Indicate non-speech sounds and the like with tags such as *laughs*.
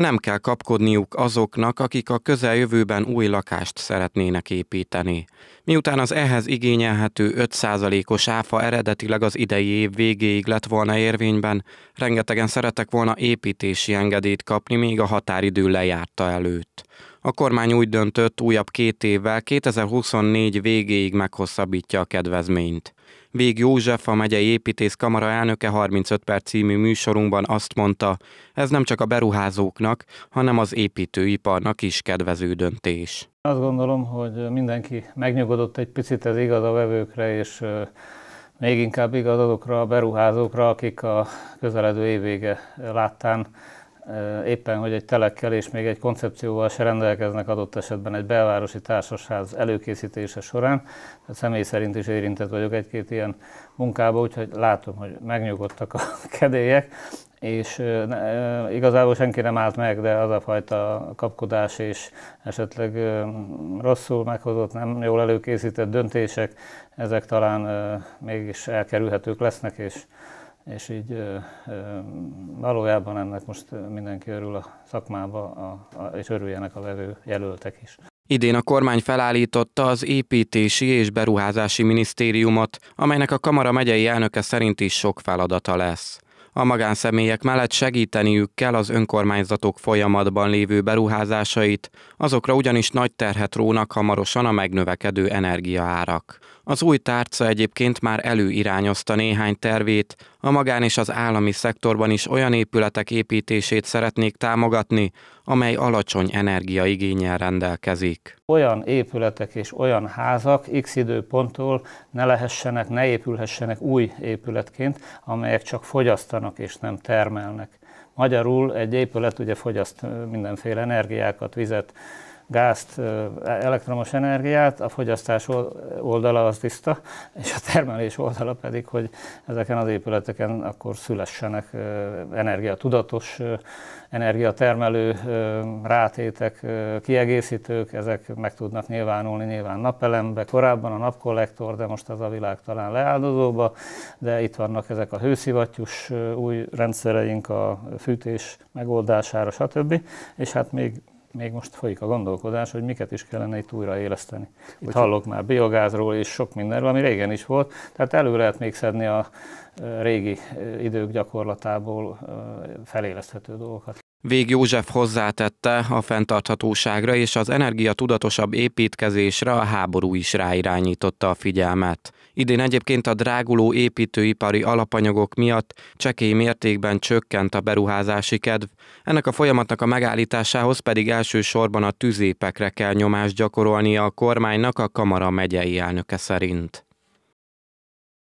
Nem kell kapkodniuk azoknak, akik a közeljövőben új lakást szeretnének építeni. Miután az ehhez igényelhető 5%-os áfa eredetileg az idei év végéig lett volna érvényben, rengetegen szeretek volna építési engedélyt kapni még a határidő lejárta előtt. A kormány úgy döntött, újabb két évvel 2024 végéig meghosszabbítja a kedvezményt. Vég József, a megyei építész kamara elnöke 35 perc című műsorunkban azt mondta, ez nem csak a beruházóknak, hanem az építőiparnak is kedvező döntés. Azt gondolom, hogy mindenki megnyugodott egy picit, ez igaz a vevőkre, és még inkább igaz azokra a beruházókra, akik a közeledő évvége láttán éppen, hogy egy telekkel és még egy koncepcióval se rendelkeznek adott esetben egy belvárosi társasház előkészítése során. Tehát személy szerint is érintett vagyok egy-két ilyen munkába, úgyhogy látom, hogy megnyugodtak a *laughs* kedélyek és e, igazából senki nem állt meg, de az a fajta kapkodás és esetleg e, rosszul meghozott, nem jól előkészített döntések, ezek talán e, mégis elkerülhetők lesznek, és, és így valójában ennek most mindenki örül a szakmába, a, a, és örüljenek a vevő jelöltek is. Idén a kormány felállította az Építési és Beruházási Minisztériumot, amelynek a Kamara megyei elnöke szerint is sok feladata lesz. A magánszemélyek mellett segíteniük kell az önkormányzatok folyamatban lévő beruházásait, azokra ugyanis nagy terhet rónak hamarosan a megnövekedő energiaárak. Az új tárca egyébként már előirányozta néhány tervét, a magán és az állami szektorban is olyan épületek építését szeretnék támogatni, amely alacsony energiaigényel rendelkezik. Olyan épületek és olyan házak x időponttól ne lehessenek, ne épülhessenek új épületként, amelyek csak fogyasztanak és nem termelnek. Magyarul egy épület ugye fogyaszt mindenféle energiákat, vizet, gázt, elektromos energiát, a fogyasztás oldala az tiszta, és a termelés oldala pedig, hogy ezeken az épületeken akkor szülessenek energiatudatos, energiatermelő rátétek, kiegészítők, ezek meg tudnak nyilvánulni nyilván napelembe, korábban a napkollektor, de most ez a világ talán leáldozóba, de itt vannak ezek a hőszivattyús új rendszereink a fűtés megoldására, stb. És hát még még most folyik a gondolkodás, hogy miket is kellene itt újraéleszteni. Itt hogy hallok már biogázról és sok mindenről, ami régen is volt, tehát elő lehet még szedni a régi idők gyakorlatából feléleszthető dolgokat. Vég József hozzátette, a fenntarthatóságra és az energia tudatosabb építkezésre a háború is ráirányította a figyelmet. Idén egyébként a dráguló építőipari alapanyagok miatt csekély mértékben csökkent a beruházási kedv, ennek a folyamatnak a megállításához pedig elsősorban a tüzépekre kell nyomást gyakorolnia a kormánynak a Kamara megyei elnöke szerint.